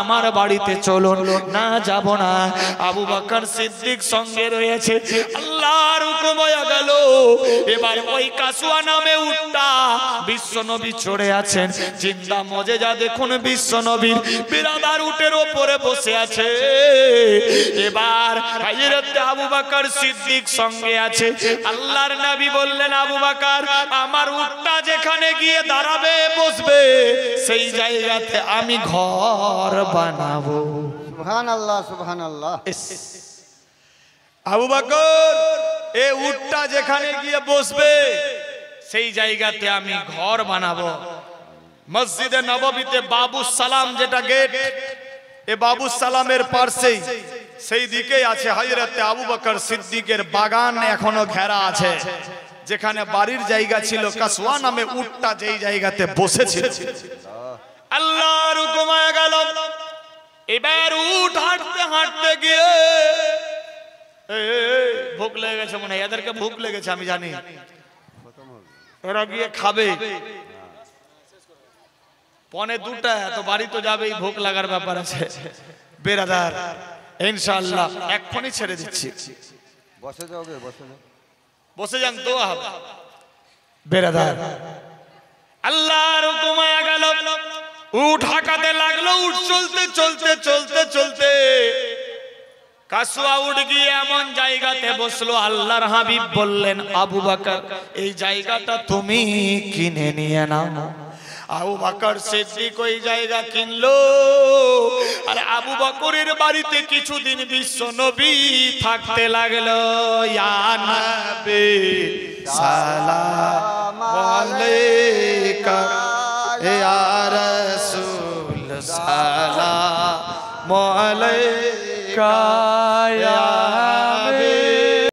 আমার বাড়িতে চলুন না যাব না আবু বাকর সিদ্দিক সঙ্গে রয়েছে আল্লাহর হুকুম হয়ে গেল এবার ওই কাসুয়া নামে উঠটা বিশ্বনবী চড়ে আছেন চিন্তা মজে যা দেখুন বিশ্বনবীর বিরাদার উটের ওপরে বসে আছে এবার হাজরতে আবু বাকর সিদ্দিক সঙ্গে আছে আল্লাহর নবী বললেন আবু বাকর আমার উটটা যেখানে গিয়ে দাঁড়াবে বসবে সেই জায়গাতে আমি ঘর বানাবো সুহান আল্লাহ সুহান আল্লাহ আবু বাকর এ উটটা যেখানে গিয়ে বসবে সেই জায়গাতে আমি ঘর বানাবো মসজিদে নববীতে বাবু সালাম যেটা গেট এ বাবু সালামের পার্শ্বেই সেই দিকেই আছে হজরতে আবু বকর সিদ্দিকের বাগান এখনো ঘেরা আছে যেখানে বাড়ির জায়গা ছিল কাসওয়া নামে উটটা যেই জায়গাতে বসেছিল আল্লাহর হুকুমায় গেল এবার উঠ হাঁটতে হাঁটতে গিয়ে ভোগ লেগে গেছে মনে হয় এদেরকে ভোগ লেগেছে আমি জানি ওরা গিয়ে খাবে পনে দুটা তো বাড়ি তো যাবেই ভোগ লাগার ব্যাপার আছে বেরাদার ইনশাআল্লাহ এক্ষুনি ছেড়ে দিচ্ছি বসে যাও বসে যান তো বেরাদার উঠ হাঁকাতে লাগলো উঠ চলতে চলতে চলতে চলতে কাসুয়া উঠ গিয়ে এমন জায়গাতে বসলো আল্লাহর হাবিব বললেন আবু বাকার এই জায়গাটা তুমি কিনে নিয়ে নাও আবু বাকর সিদ্দিক ওই জায়গা কিনলো আর আবু বকরের বাড়িতে কিছুদিন বিশ্ব নবী থাকতে লাগলো ইয়া নবী সালাম salamu alayka